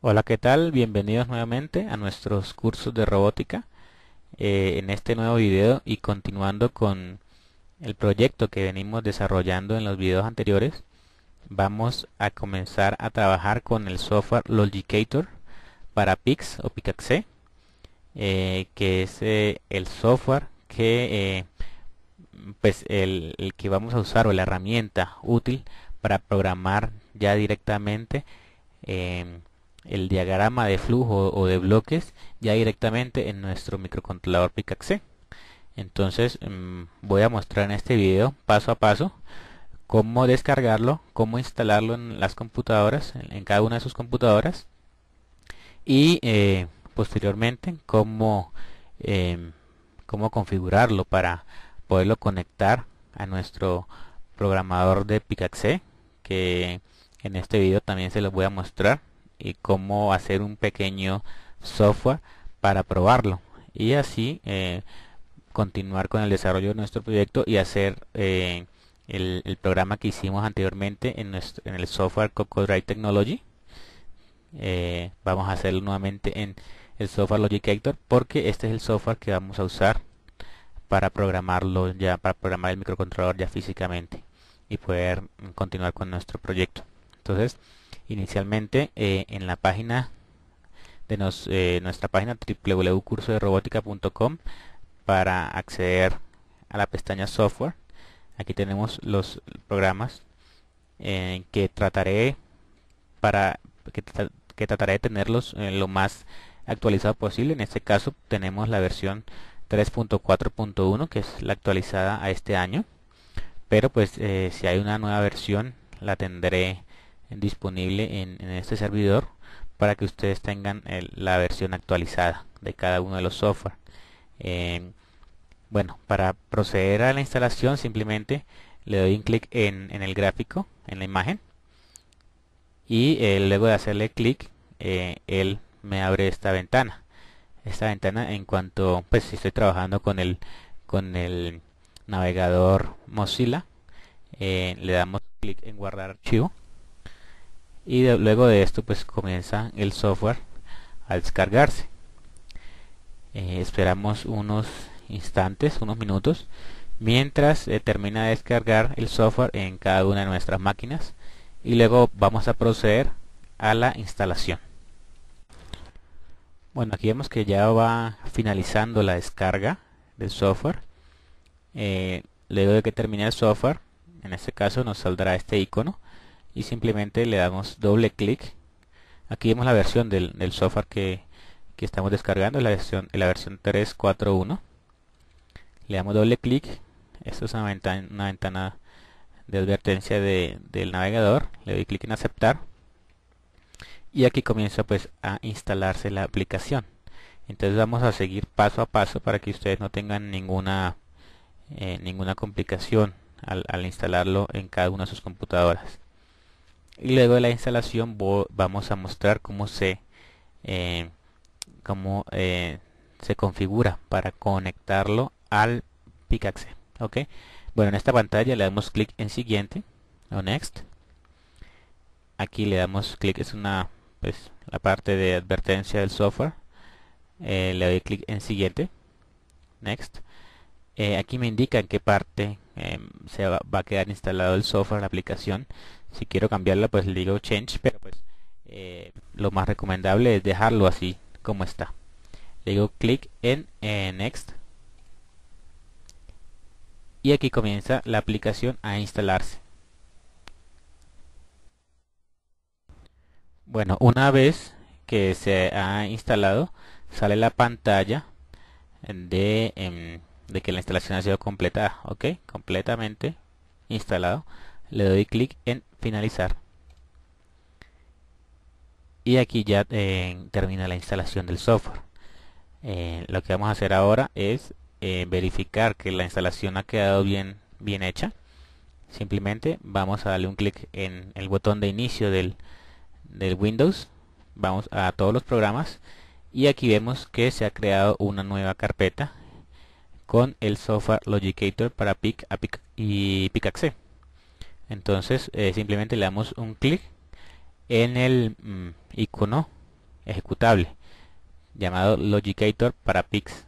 Hola, ¿qué tal? Bienvenidos nuevamente a nuestros cursos de robótica. Eh, en este nuevo video y continuando con el proyecto que venimos desarrollando en los videos anteriores, vamos a comenzar a trabajar con el software Logicator para Pix o Picaxe, eh, que es eh, el software que pues el, que vamos a usar o la herramienta útil para programar ya directamente el diagrama de flujo o de bloques ya directamente en nuestro microcontrolador Picaxe. Entonces mm, voy a mostrar en este video paso a paso cómo descargarlo, cómo instalarlo en las computadoras, en, cada una de sus computadoras y eh, posteriormente cómo, em, cómo configurarlo para poderlo conectar a nuestro programador de Picaxe que en este video también se los voy a mostrar y cómo hacer un pequeño software para probarlo y así eh, continuar con el desarrollo de nuestro proyecto y hacer eh, el, programa que hicimos anteriormente en, nuestro, en el software Drive Technology eh, vamos a hacerlo nuevamente en el software Logic Hector porque este es el software que vamos a usar para programarlo ya para programar el microcontrolador ya físicamente y poder continuar con nuestro proyecto entonces inicialmente eh, en la página de nos, eh, nuestra página www.cursoderobótica.com para acceder a la pestaña software aquí tenemos los programas eh, que trataré para que, trataré de tenerlos lo más actualizado posible en este caso tenemos la versión 3.4.1 que es la actualizada a este año pero pues si hay una nueva versión la tendré disponible en, este servidor para que ustedes tengan la versión actualizada de cada uno de los software em, bueno para proceder a la instalación simplemente le doy un clic en, el gráfico en la imagen y eh, luego de hacerle clic eh, él me abre esta ventana esta ventana en cuanto pues si estoy trabajando con el con el navegador Mozilla eh, le damos clic en guardar archivo y luego de esto pues comienza el software a descargarse eh, esperamos unos instantes unos minutos mientras eh, termina de descargar el software en cada una de nuestras máquinas y luego vamos a proceder a la instalación bueno aquí vemos que ya va finalizando la descarga del software eh, luego de que termine el software en este caso nos saldrá este icono y simplemente le damos doble clic aquí vemos la versión del, software que, estamos descargando la versión la versión 3.4.1 le damos doble clic esto es una ventana, una ventana de advertencia del navegador le doy clic en aceptar y aquí comienza pues a instalarse la aplicación entonces vamos a seguir paso a paso para que ustedes no tengan ninguna eh, ninguna complicación al, al instalarlo en cada una de sus computadoras y luego de la instalación vamos a mostrar cómo se eh, cómo eh, se configura para conectarlo al Picaxe bueno en esta pantalla le damos clic en siguiente o next aquí le damos clic es una pues la parte de advertencia del software eh, le doy clic en siguiente next aquí me indica en qué parte em, se va, va, a quedar instalado el software la aplicación si quiero cambiarla pues le digo change pero pues eh, lo más recomendable es dejarlo así como está le digo clic en next y aquí comienza la aplicación a instalarse bueno una vez que se ha instalado sale la pantalla de, em, de que la instalación ha sido completada ok completamente instalado le doy clic en finalizar y aquí ya eh, termina la instalación del software eh, lo que vamos a hacer ahora es eh, verificar que la instalación ha quedado bien bien hecha simplemente vamos a darle un clic en el botón de inicio del, Windows vamos a todos los programas y aquí vemos que se ha creado una nueva carpeta con el software Logicator para PIC, pic y PICAXE entonces eh, simplemente le damos un clic en el mm, icono ejecutable llamado Logicator para Pix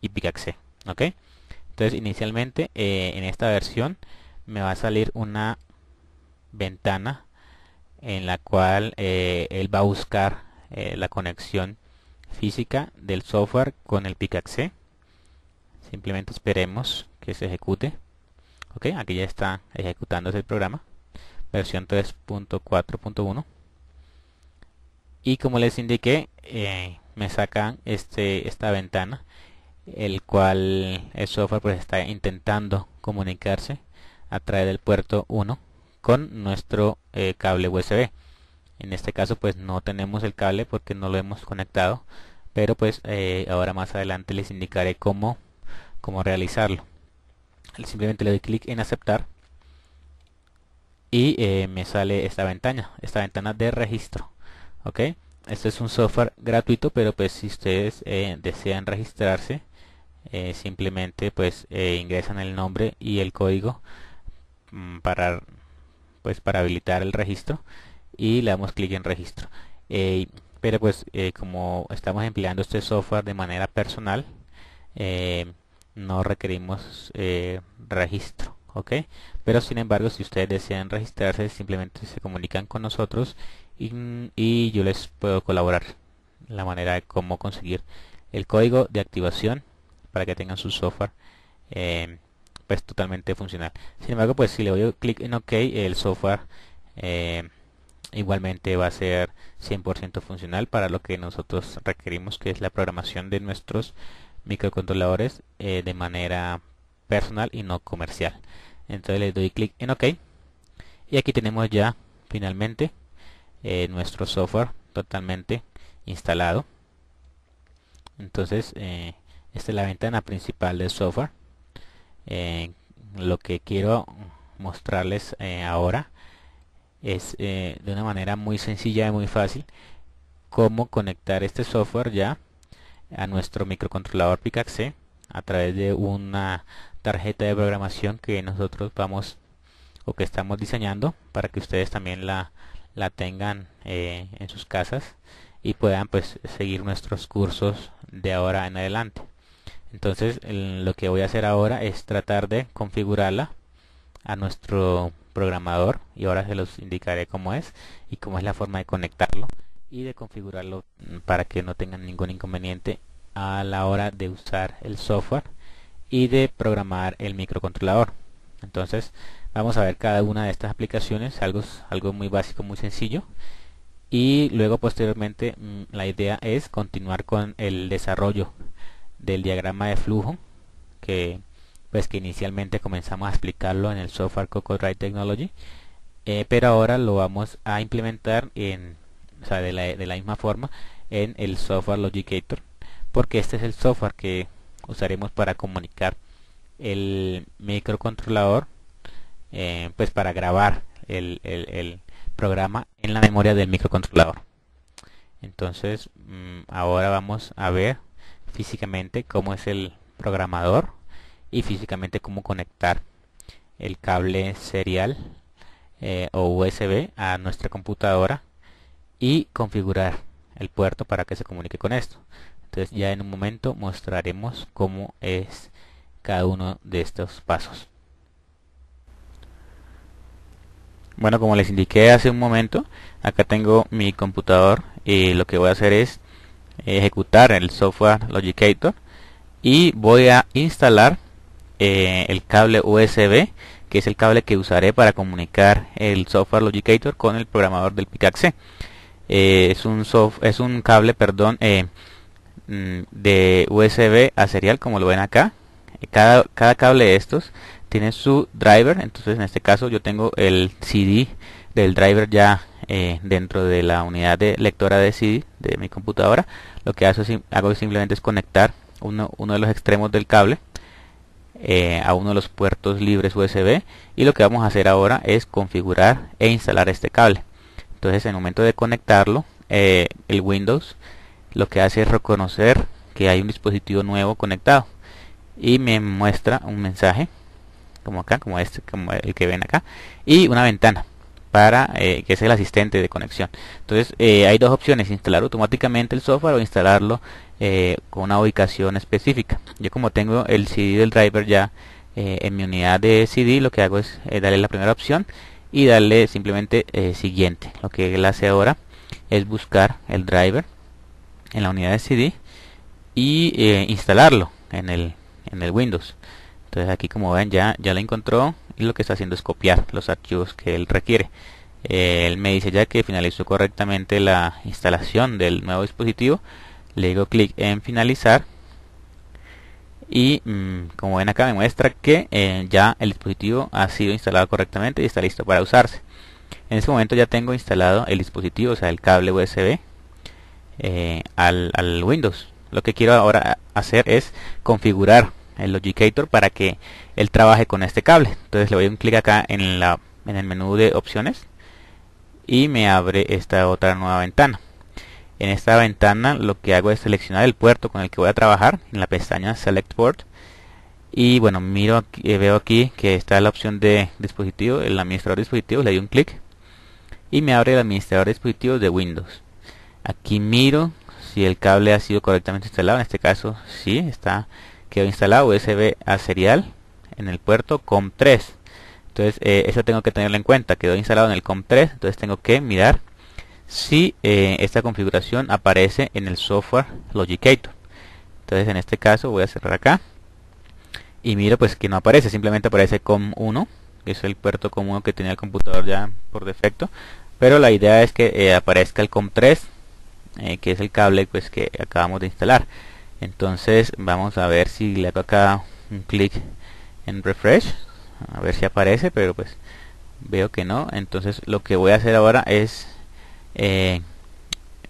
y Picaxe, entonces inicialmente eh, en esta versión me va a salir una ventana en la cual eh, él va a buscar la conexión física del software con el Picaxe. simplemente esperemos que se ejecute aquí ya está ejecutándose el programa versión 3.4.1 y como les indiqué eh, me sacan este esta ventana el cual el software pues está intentando comunicarse a través del puerto 1 con nuestro eh, cable USB en este caso pues no tenemos el cable porque no lo hemos conectado pero pues eh, ahora más adelante les indicaré cómo, cómo realizarlo simplemente le doy clic en aceptar y eh, me sale esta ventana, esta ventana de registro. ¿ok? Este es un software gratuito, pero pues si ustedes eh, desean registrarse, eh, simplemente pues ingresan el nombre y el código mm, para pues para habilitar el registro y le damos clic en registro. pero pues como estamos empleando este software de manera personal, no requerimos eh, registro ok pero sin embargo si ustedes desean registrarse simplemente se comunican con nosotros y, yo les puedo colaborar la manera de cómo conseguir el código de activación para que tengan su software eh, pues totalmente funcional sin embargo pues si le doy clic en ok el software eh, igualmente va a ser 100% funcional para lo que nosotros requerimos que es la programación de nuestros microcontroladores eh, de manera personal y no comercial entonces le doy clic en ok y aquí tenemos ya finalmente eh, nuestro software totalmente instalado entonces eh, esta es la ventana principal del software lo que quiero mostrarles ahora es de una manera muy sencilla y muy fácil cómo conectar este software ya a nuestro microcontrolador Picaxe a través de una tarjeta de programación que nosotros vamos o que estamos diseñando para que ustedes también la, la tengan eh, en sus casas y puedan pues seguir nuestros cursos de ahora en adelante entonces lo que voy a hacer ahora es tratar de configurarla a nuestro programador y ahora se los indicaré cómo es y cómo es la forma de conectarlo y de configurarlo mm, para que no tengan ningún inconveniente a la hora de usar el software y de programar el microcontrolador entonces vamos a ver cada una de estas aplicaciones algo, algo muy básico muy sencillo y luego posteriormente mm, la idea es continuar con el desarrollo del diagrama de flujo que pues que inicialmente comenzamos a explicarlo en el software Cocodrive Technology eh, pero ahora lo vamos a implementar en de la, misma forma en el software Logicator, porque este es el software que usaremos para comunicar el microcontrolador, eh, pues para grabar el, programa en la memoria del microcontrolador. Entonces, mm, ahora vamos a ver físicamente cómo es el programador y físicamente cómo conectar el cable serial eh, o USB a nuestra computadora y configurar el puerto para que se comunique con esto entonces ya en un momento mostraremos cómo es cada uno de estos pasos bueno como les indiqué hace un momento acá tengo mi computador y lo que voy a hacer es ejecutar el software Logicator y voy a instalar eh, el cable USB que es el cable que usaré para comunicar el software Logicator con el programador del Picaxe. Eh, es un soft, es un cable, perdón, eh, mm, de USB a serial, como lo ven acá. Eh, cada, cada cable de estos tiene su driver, entonces en este caso yo tengo el CD del driver ya dentro de la unidad de lectora de CD de mi computadora. Lo que hago, hago simplemente es conectar uno, de los extremos del cable a uno de los puertos libres USB y lo que vamos a hacer ahora es configurar e instalar este cable entonces en el momento de conectarlo eh, el Windows lo que hace es reconocer que hay un dispositivo nuevo conectado y me muestra un mensaje como acá como este como el que ven acá y una ventana para eh, que es el asistente de conexión. Entonces eh, hay dos opciones, instalar automáticamente el software o instalarlo con una ubicación específica. Yo como tengo el CD del driver ya en mi unidad de CD, lo que hago es darle la primera opción y darle simplemente eh, siguiente. Lo que él hace ahora es buscar el driver en la unidad de CD y eh, instalarlo en el, en el Windows. Entonces aquí como ven ya, ya lo encontró y lo que está haciendo es copiar los archivos que él requiere. Eh, él me dice ya que finalizó correctamente la instalación del nuevo dispositivo. Le digo clic en finalizar y mm, como ven acá me muestra que eh, ya el dispositivo ha sido instalado correctamente y está listo para usarse en este momento ya tengo instalado el dispositivo o sea el cable USB eh, al, Windows lo que quiero ahora hacer es configurar el Logicator para que él trabaje con este cable entonces le doy un clic acá en, la, en el menú de opciones y me abre esta otra nueva ventana en esta ventana lo que hago es seleccionar el puerto con el que voy a trabajar en la pestaña Select Port. Y bueno, miro aquí, eh, veo aquí que está la opción de dispositivo, el administrador de dispositivos, le doy un clic y me abre el administrador de dispositivos de Windows. Aquí miro si el cable ha sido correctamente instalado, en este caso sí, está quedó instalado USB a serial en el puerto COM3. Entonces eh, eso tengo que tenerlo en cuenta, quedó instalado en el COM3, entonces tengo que mirar si eh, esta configuración aparece en el software Logicator. Entonces en este caso voy a cerrar acá y miro pues que no aparece, simplemente aparece COM1, que es el puerto COM1 que tenía el computador ya por defecto, pero la idea es que eh, aparezca el COM3, eh, que es el cable pues que acabamos de instalar. Entonces vamos a ver si le hago acá un clic en refresh, a ver si aparece, pero pues veo que no. Entonces lo que voy a hacer ahora es eh,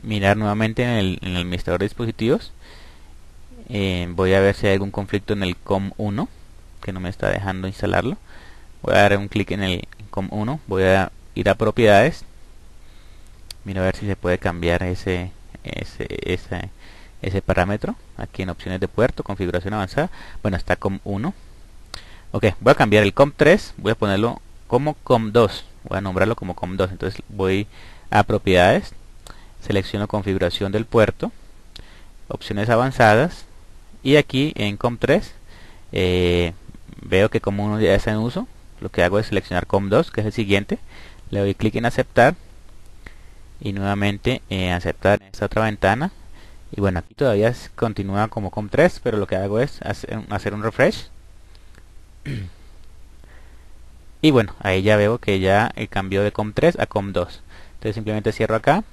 mirar nuevamente en el, administrador de dispositivos eh, voy a ver si hay algún conflicto en el COM1 que no me está dejando instalarlo voy a dar un clic en el COM1 voy a ir a propiedades mira a ver si se puede cambiar ese ese, ese, ese parámetro aquí en opciones de puerto configuración avanzada bueno está COM1 ok voy a cambiar el COM3 voy a ponerlo como COM2 voy a nombrarlo como COM2 entonces voy a propiedades, selecciono configuración del puerto, opciones avanzadas y aquí en COM3 eh, veo que como uno ya está en uso, lo que hago es seleccionar COM2 que es el siguiente, le doy clic en aceptar y nuevamente eh, aceptar esta otra ventana y bueno aquí todavía continúa como COM3 pero lo que hago es hacer un refresh y bueno ahí ya veo que ya eh, cambió de COM3 a COM2 entonces simplemente cierro acá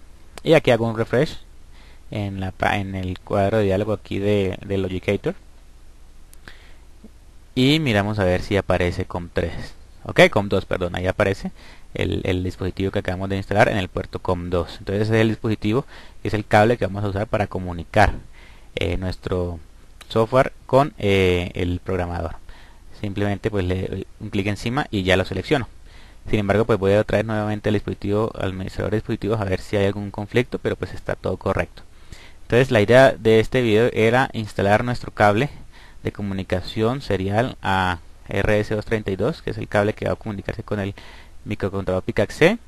y aquí hago un refresh en, la, en el cuadro de diálogo aquí de, de Logicator y miramos a ver si aparece COM3 ok COM2 perdón ahí aparece el, dispositivo que acabamos de instalar en el puerto COM2 entonces ese es el dispositivo es el cable que vamos a usar para comunicar eh, nuestro software con eh, el programador simplemente pues le doy un clic encima y ya lo selecciono sin embargo, pues voy a traer nuevamente al dispositivo, administrador de dispositivos a ver si hay algún conflicto, pero pues está todo correcto. Entonces la idea de este video era instalar nuestro cable de comunicación serial a RS232, que es el cable que va a comunicarse con el microcontrolador PICAC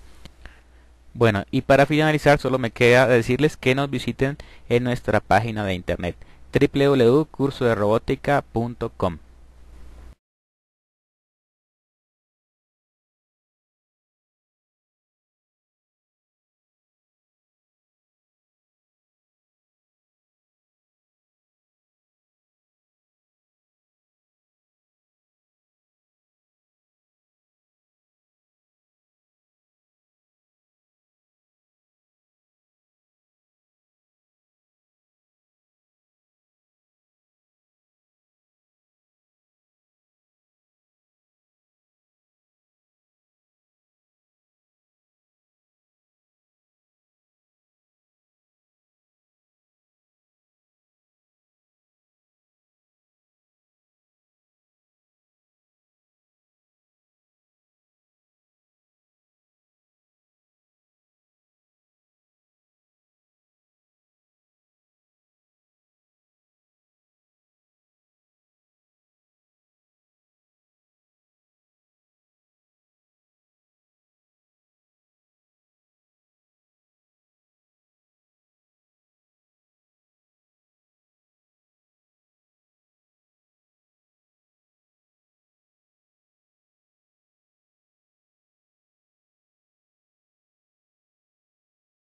Bueno, y para finalizar solo me queda decirles que nos visiten en nuestra página de internet www.cursoderobotica.com